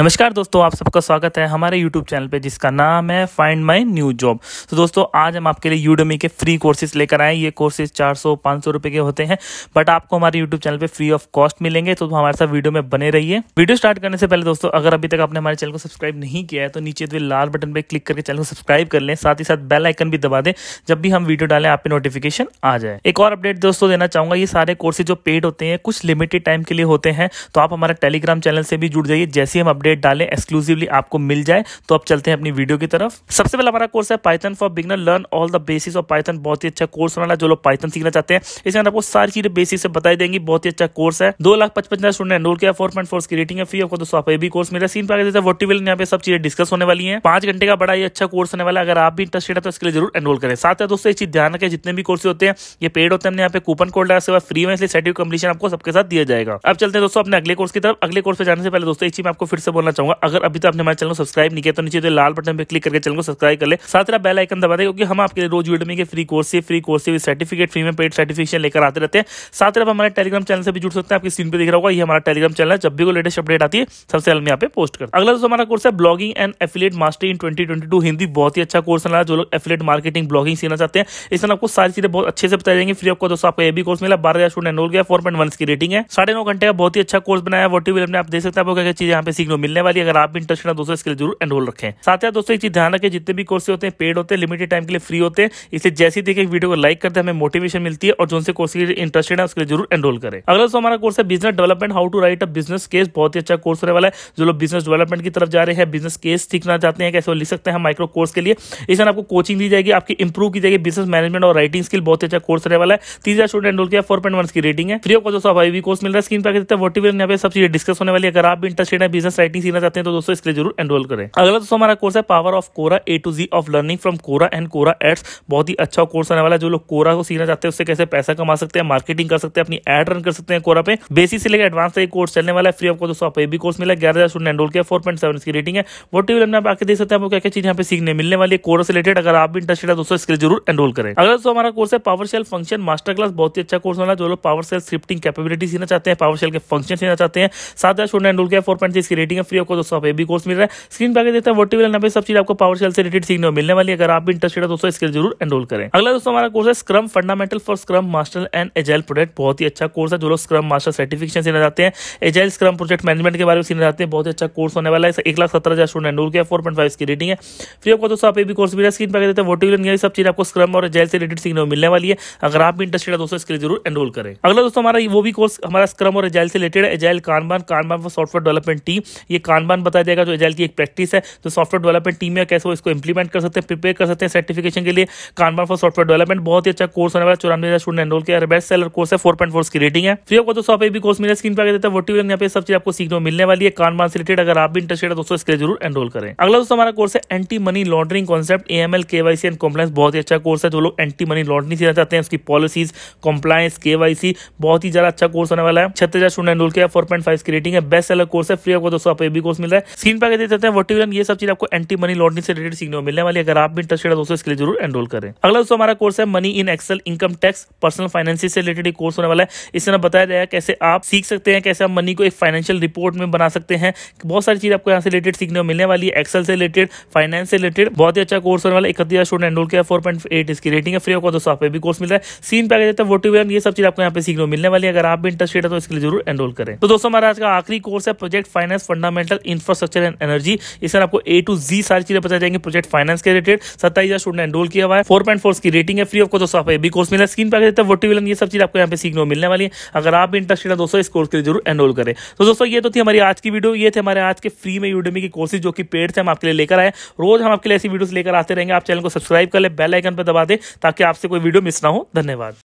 नमस्कार दोस्तों आप सबका स्वागत है हमारे यूट्यूब चैनल पे जिसका नाम है फाइंड माई न्यू जॉब तो दोस्तों आज हम आपके लिए यूडमी के फ्री कोर्सेज लेकर आए ये कोर्सेज 400 500 रुपए के होते हैं बट आपको हमारे यूट्यूब चैनल पे फ्री ऑफ कॉस्ट मिलेंगे तो, हमारे साथ वीडियो में बने रहिए वीडियो स्टार्ट करने से पहले दोस्तों अगर अभी तक आपने हमारे चैनल को सब्सक्राइब नहीं किया है तो नीचे तो लाल बटन पर क्लिक करके चैनल को सब्सक्राइब कर लें साथ ही साथ बेल आइकन भी दबा दें जब भी हम वीडियो डालें आप नोटिफिकेशन आ जाए एक और अपडेट दोस्तों देना चाहूंगा ये सारे कोर्सेज जो पेड होते हैं कुछ लिमिटेड टाइम के लिए होते हैं तो आप हमारे टेलीग्राम चैनल से भी जुड़ जाइए जैसे हम अपडेट अपडेट डालें एक्सक्लूसिवली आपको मिल जाए तो अब चलते हैं अपनी वीडियो की तरफ सबसे पहले हमारा कोर्स है Python for beginner learn all the basics of Python बहुत ही अच्छा कोर्स होने वाला जो लोग पाइथन सीखना चाहते हैं इसके अंदर आपको सारी चीजें बेसिस से बताई देंगी बहुत ही अच्छा कोर्स है दो लाख पचपन हजार स्टूडेंट एनरोल किया फोर पॉइंट फोर की रेटिंग है फ्री आपको दोस्तों आप भी कोर्स मिला सीन पर वर्टिवल यहाँ पे सब चीजें डिस्कस होने वाली है पांच घंटे का बड़ा ही अच्छा कोर्स होने वाला अगर आप भी इंटरेस्टेड है तो इसके लिए जरूर एनरोल करें साथ है दोस्तों चीज ध्यान रखें जितने भी कोर्स होते हैं ये पेड होते हैं यहाँ पे कूपन कोड लगा उसके फ्री में इसलिए सर्टिफिकेट कम्पलीशन आपको सबके साथ दिया जाएगा अब चलते हैं दोस्तों अपने अगले कोर्स की तरफ अगले कोर्स पे जाने से पहले दोस्तों इसी में आपको फिर से बोलना चाहूंगा अगर अभी तो आपने हमारे चैनल को सब्सक्राइब नहीं किया तो नीचे तो लाल बटन पर क्लिक करके चैनल को सब्सक्राइब कर ले साथ ही बेल आइकन दबा दे क्योंकि हम आपके लिए रोज वीडियो में फ्री कोर्स से फ्री कोर्स से सर्टिफिकेट फ्री में पेड सर्टिफिकेशन लेकर आते रहते हैं साथ ही आप हमारे टेलीग्राम चैनल से भी जुड़ सकते हैं आपकी स्क्रीन पर दिख रहा होगा ये हमारा टेलीग्राम चैनल है जब भी को लेटेस्ट अपडेट आती है सबसे हम यहाँ पे पोस्ट कर अगला दोस्तों हमारा कोर्स है blogging and affiliate mastery in twenty Hindi बहुत ही अच्छा कोर्स है जो लोग एफिलेट मार्केटिंग ब्लॉगिंग सीखना चाहते हैं इसमें आपको सारी चीजें बहुत अच्छे से बताई जाएंगे फ्री आपको दोस्तों आपको ये भी कोर्स मिला बारह हजार स्टूडेंट एनरोल गया फोर पॉइंट वन की रेटिंग है साढ़े नौ घंटे का बहुत ही अच्छा कोर्स बनाया वोटिव आप देख सकते हैं आपको क्या क्या चीजें यहाँ पे सीखने मिलने वाली अगर आप भी इंटरेस्ट दोस्तों इसके लिए जरूर एनरोल रखें साथ ही दोस्तों एक चीज ध्यान रखें जितने भी कोर्स होते हैं पेड होते हैं लिमिटेड टाइम के लिए फ्री होते हैं इसलिए जैसे ही देखिए वीडियो को लाइक करते हमें मोटिवेशन मिलती है और जो से कोर्स के लिए इंटरेस्टेड है उसके लिए जरूर एनरोल करें अगला दोस्तों हमारा कोर्स है business development how to write a business case बहुत ही अच्छा कोर्स होने वाला है जो लोग बिजनेस डेवलपमेंट की तरफ जा रहे हैं बिजनेस केस सीखना चाहते हैं कैसे लिख सकते हैं माइक्रो कोर्स के लिए इसमें आपको कोचिंग दी जाएगी आपकी इंप्रूव की जाएगी बिजनेस मैनेजमेंट और राइटिंग स्किल बहुत अच्छा कोर्स रहने वाला है तीस हजार स्टूडेंट एनरोल किया फोर पॉइंट वन की रेटिंग है फ्री ऑफ दोस्तों अभी कोर्स मिल रहा है स्क्रीन पर वर्टिवल यहाँ पे सब चीजें डिस्कस होने वाली अगर आप भी इंटरेस्टेड है बिजनेस राइटिंग सीखना चाहते हैं तो दोस्तों इसके लिए जरूर एनरोल करें अगला दोस्तों हमारा कोर्स है power of Quora A to Z of learning from Quora and Quora ads बहुत ही अच्छा कोर्स आने वाला है जो लोग कोरा को सीखना चाहते हैं उससे कैसे पैसा कमा सकते हैं मार्केटिंग कर सकते हैं अपनी एड रन कर सकते हैं कोरा पे बेसिक से लेकर एडवांस तक कोर्स चलने वाला है फ्री आपको दोस्तों आप भी कोर्स मिला ग्यारह हज़ार स्टूडेंट एनरोल किया फोर पॉइंट सेवन की रेटिंग है वो टीवी में आप आके देख सकते हैं आपको क्या क्या चीज़ यहाँ पे सीखने मिलने वाली है कोर्स से रिलेटेड अगर आप भी इंटरेस्टेड है दोस्तों इसके लिए जरूर एनरोल करें अगर दोस्तों हमारा कोर्स है PowerShell function master class बहुत ही अच्छा कोर्स होना जो लोग पावर सेल स्क्रिप्टिंग कैपेबिलिटी सीखना चाहते हैं पावर सेल के फंक्शन सीखना चाहते हैं सात हज़ार स्टूडेंट एनरोल किया फोर पॉइंट इसकी रेटिंग तो है फ्री ऑफ दोस्तों आप ये भी कोर्स मिल रहा है स्क्रीन पर देता है हैं वर्टिवल एंड सब चीज आपको पावर सेल से रिलेटेड सीखने को मिलने वाली है अगर आप भी इंटरेस्टेड है दोस्तों इसके लिए जरूर एनरोल करें अगला दोस्तों हमारा कोर्स है Scrum fundamental for Scrum master and agile product बहुत ही अच्छा कोर्स है जो लोग स्क्रम मास्टर सर्टिफिकेशन सीखना चाहते हैं एजाइल स्क्रम प्रोजेक्ट मैनेजमेंट के बारे में सीखना चाहते हैं बहुत ही अच्छा कोर्स होने वाला है एक लाख सत्रह हज़ार स्टूडेंट एनरोल किया फोर पॉइंट फाइव की रेटिंग है फ्री ऑफ दोस्तों आप ये भी कोर्स मिला स्क्रीन पर देते हैं वर्टिवल सब चीज आपको स्क्रम और एजाइल से रिलेटेड सीखने को मिलने वाली है अगर आप भी इंटरेस्टेड है दोस्तों इसके लिए जरूर एनरोल करें अगला दोस्तों हमारा वो भी कोर्स हमारा स्क्रम और एजाइल से related agile Kanban Kanban for software development team ये कानबान बताया जाएगा जो एजाइल की एक प्रैक्टिस है तो सॉफ्टवेयर डेवलपमेंट टीम है कैसे वो इसको इंप्लीमेंट कर सकते हैं प्रिपेयर कर सकते हैं सर्टिफिकेशन के लिए कानबान फॉर सॉफ्टवेयर डेवलपमेंट बहुत ही अच्छा कोर्स होने वाला चौरानवे हज़ार स्टूडेंट एनरोल के बेस्ट सेलर कोर्स है फोर पॉइंट फोर की रेटिंग है फ्री आपको दोस्तों आप भी कोर्स मिले स्क्रीन पर देते देता है यहाँ पे सब चीज आपको सीखने को मिलने वाली है कानबान से रिलेटेड अगर आप भी इंटरेस्टेड है दोस्तों इसके लिए जरूर एनरोल करें अगला दोस्तों हमारा कोर्स है anti money laundering concept A M L KYC and compliance बहुत ही अच्छा कोर्स है जो लोग एंटी मनी लॉन्ड्रिंग सीखना चाहते हैं उसकी पॉलिसीज कॉम्प्लाइंस केवाईसी बहुत ही ज्यादा अच्छा कोर्स होने वाला है छत्तीस हजार स्टूडेंट एनरोल किया फोर पॉइंट फाइव की रेटिंग है बेस्ट सेलर कोर्स है फ्री आपको दोस्तों पे भी कोर्स मिल रहा है स्क्रीन पर आगे देते हैं वर्टिकल ये सब चीज आपको एंटी मनी लॉन्ड्री से रिलेटेड सीखने को मिलने वाली अगर आप भी इंटरेस्टेड है दोस्तों इसके लिए जरूर एनरोल करें अगला दोस्तों हमारा कोर्स है money in Excel income tax personal finance से रिलेटेड कोर्स होने वाला है इसमें बताया जाएगा कैसे आप सीख सकते हैं कैसे आप मनी को एक फाइनेंशियल रिपोर्ट में बना सकते हैं बहुत सारी चीज आपको यहाँ से रिलेटेड सीखने को मिलने वाली है एक्सेल से रिलेटेड फाइनेंस से रिलेटेड बहुत ही अच्छा कोर्स होने वाला है इकतीस स्टूडेंट एनरोल किया फोर पॉइंट इसकी रेटिंग है फ्री होगा दोस्तों आप भी कोर्स मिल रहा है सीन पैकेज देता है वोटिव ये सब चीज आपको यहाँ पे सीखने को मिलने वाली है अगर आप भी इंटरेस्टेड है तो इसके लिए जरूर एनरोल करें तो दोस्तों हमारा आज का आखिरी कोर्स है project finance funda fundamental infrastructure and energy इस आपको ए टू जी सारी चीजें बताई जाएंगे प्रोजेक्ट फाइनेंस के रिलेटेड सत्ताईस हजार स्टूडेंट एनरोल किया हुआ है फोर पॉइंट फोर की रेटिंग है फ्री ऑफ कॉस्ट आप आपको कोर्स मिला स्क्रीन पर देता है वोटिविलन ये सब चीज आपको यहाँ पे सीखने को मिलने वाली है अगर आप इंटरेस्टेड है दोस्तों इस कोर्स के लिए जरूर एनरोल करें तो दोस्तों ये तो थी हमारी आज की वीडियो ये थे हमारे आज के फ्री में यूडेमी की कोर्सेज जो कि पेड से हम आपके लिए लेकर आए रोज हम आपके लिए ऐसी वीडियोस लेकर आते रहेंगे आप चैनल को सब्सक्राइब कर ले बेल आइकन पर दबा दे ताकि आपसे कोई वीडियो मिस ना हो धन्यवाद